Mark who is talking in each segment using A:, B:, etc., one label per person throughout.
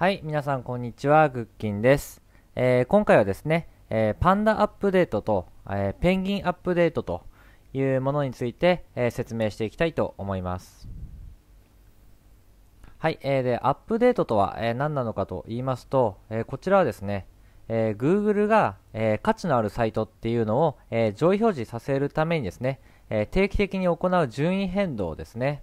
A: はい、皆さんこんにちは、グッキンです。えー、今回はですね、えー、パンダアップデートと、えー、ペンギンアップデートというものについて、え説明していきたいと思います。はい、えー、で、アップデートとは、え何なのかと言いますと、えこちらはですね、え Google が、え価値のあるサイトっていうのを、え上位表示させるためにですね、え定期的に行う順位変動ですね。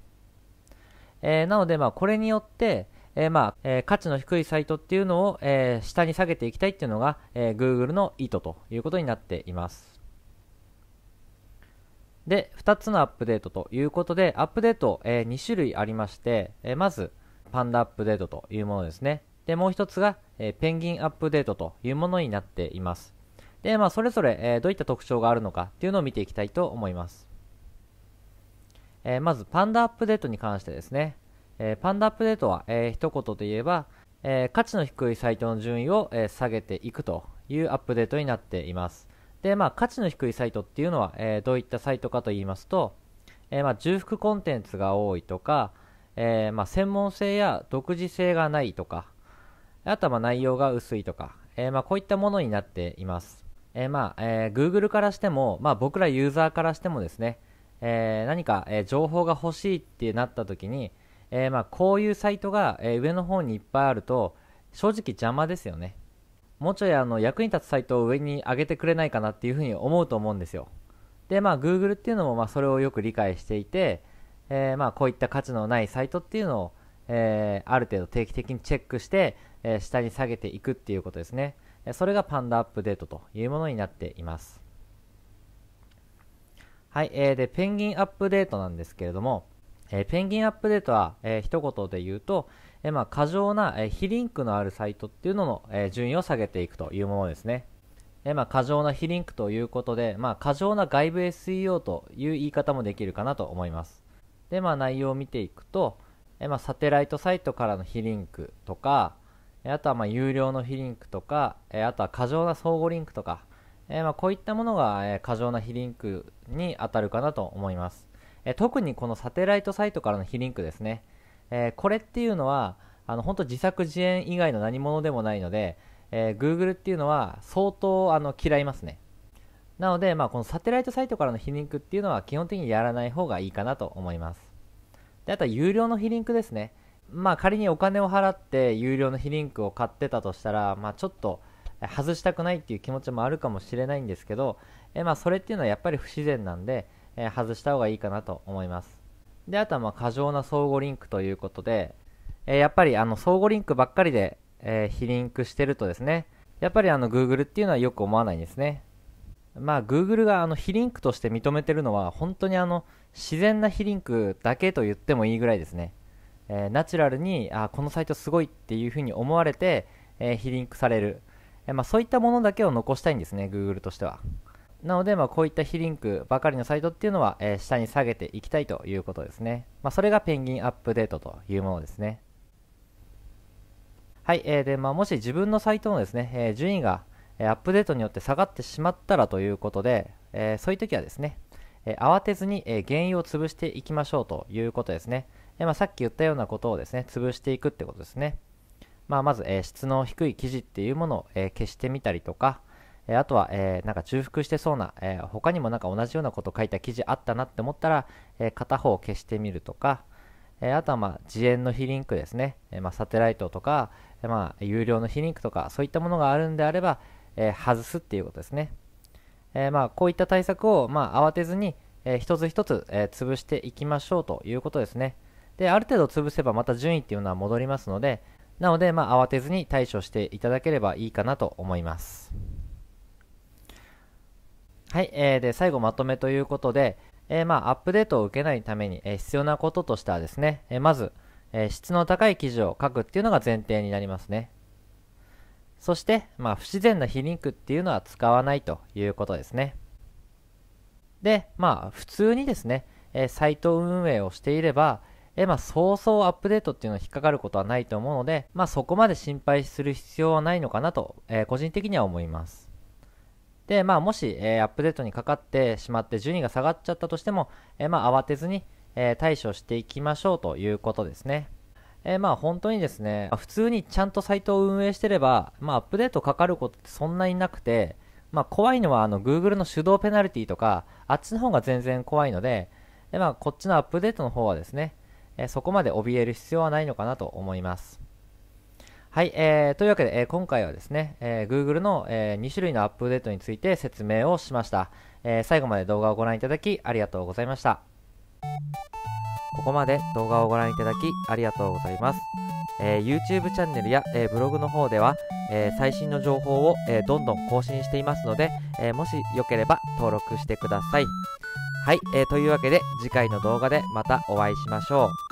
A: えなので、まあ、これによって、えー、まあ、えー、価値の低いサイトっていうのを、えー、下に下げていきたいっていうのが、え Google の意図ということになっています。で、2つのアップデートということで、アップデート、え2種類ありまして、えまず、パンダアップデートというものですね。で、もう1つが、えペンギンアップデートというものになっています。で、まあ、それぞれ、えどういった特徴があるのかっていうのを見ていきたいと思います。えまず、パンダアップデートに関してですね。えー、パンダアップデートは、えー、一言で言えば、えー、価値の低いサイトの順位を、えー、下げていくというアップデートになっています。で、まあ、価値の低いサイトっていうのは、えー、どういったサイトかと言いますと、えー、まあ、重複コンテンツが多いとか、えー、まあ、専門性や独自性がないとか、あとはまあ内容が薄いとか、えー、まあ、こういったものになっています。えー、まあ、えー、Google からしても、まあ、僕らユーザーからしてもですね、えー、何か、えー、情報が欲しいってなった時に、えー、まあこういうサイトが、え上の方にいっぱいあると正直邪魔ですよねもうちょいあの役に立つサイトを上に上げてくれないかなっていうふうに思うと思うんですよでまあ Google っていうのもまあそれをよく理解していて、えー、まあこういった価値のないサイトっていうのを、えー、ある程度定期的にチェックして、えー、下に下げていくっていうことですねそれがパンダアップデートというものになっていますはい、えー、でペンギンアップデートなんですけれども、えー、ペンギンアップデートは、えー、一言で言うと、えー、まあ、過剰な、え非リンクのあるサイトっていうのの、え順位を下げていくというものですね。えまあ、過剰な非リンクということで、まあ、過剰な外部 SEO という言い方もできるかなと思います。で、まあ、内容を見ていくと、えまあ、サテライトサイトからの非リンクとか、あとはまあ有料の非リンクとか、あとは過剰な相互リンクとか、えまあ、こういったものが過剰な非リンクに当たるかなと思います。え特にこのサテライトサイトからの非リンクですね、えこれっていうのはあの本当自作自演以外の何者でもないので、えー、Google っていうのは相当あの嫌いますねなので、まあ、このサテライトサイトからの非リンクっていうのは基本的にやらない方がいいかなと思いますであとは有料の非リンクですねまあ仮にお金を払って有料の非リンクを買ってたとしたら、まあ、ちょっと外したくないっていう気持ちもあるかもしれないんですけど、えまあ、それっていうのはやっぱり不自然なんで、えー、外した方がいいかなと思います。で、あとはまあ過剰な相互リンクということで、えー、やっぱりあの相互リンクばっかりで、えー、非リンクしてるとですね、やっぱりあの Google っていうのはよく思わないんですね。まあ Google があの非リンクとして認めてるのは本当にあの自然な非リンクだけと言ってもいいぐらいですね。えー、ナチュラルにあこのサイトすごいっていうふうに思われて、えー、非リンクされる、えー、まあ、そういったものだけを残したいんですね Google としてはなので、まあ、こういった非リンクばかりのサイトっていうのは、えー、下に下げていきたいということですね。まあ、それがペンギンアップデートというものですね。はい、えー、で、まあ、もし自分のサイトのですね、えー、順位が、えアップデートによって下がってしまったらということで、えそういう時はですね、え慌てずに、え原因を潰していきましょうということですね。えまあ、さっき言ったようなことをですね、潰していくってことですね。まあ、まず、え質の低い記事っていうものを、え消してみたりとか、えあとは、えなんか重複してそうな、え他にもなんか同じようなこと書いた記事あったなって思ったら、え片方を消してみるとか、えあとは、まあ、自演の非リンクですね、えまあ、サテライトとか、えまあ、有料の非リンクとかそういったものがあるんであれば、え外すっていうことですね、えまあ、こういった対策を、まあ、慌てずに、え一つ一つ、え潰していきましょうということですねである程度潰せばまた順位っていうのは戻りますのでなので、まあ、慌てずに対処していただければいいかなと思います。はい、えー、で最後まとめということで、えー、まあ、アップデートを受けないために、え必要なこととしてはですね、えまず、え質の高い記事を書くっていうのが前提になりますね。そして、まあ、不自然な皮肉っていうのは使わないということですね。で、まあ、普通にですね、えサイト運営をしていれば、えまあ、そうそうアップデートっていうのは引っかかることはないと思うので、まあ、そこまで心配する必要はないのかなと、え個人的には思います。で、まあ、もし、えー、アップデートにかかってしまって順位が下がっちゃったとしても、えー、まあ、慌てずに、えー、対処していきましょうということですね。えまあ本当にですね、普通にちゃんとサイトを運営してれば、まあアップデートかかることってそんなになくて、まあ怖いのはあの Google の手動ペナルティとか、あっちの方が全然怖いので、でまあこっちのアップデートの方はですね、えそこまで怯える必要はないのかなと思います。はい、えー、というわけで、えー、今回はですね、えー、Google の、えー、2種類のアップデートについて説明をしました、えー、最後まで動画をご覧いただきありがとうございましたここまで動画をご覧いただきありがとうございます、えー、YouTube チャンネルや、えー、ブログの方では、えー、最新の情報を、えー、どんどん更新していますので、えー、もしよければ登録してくださいはい、えー、というわけで次回の動画でまたお会いしましょう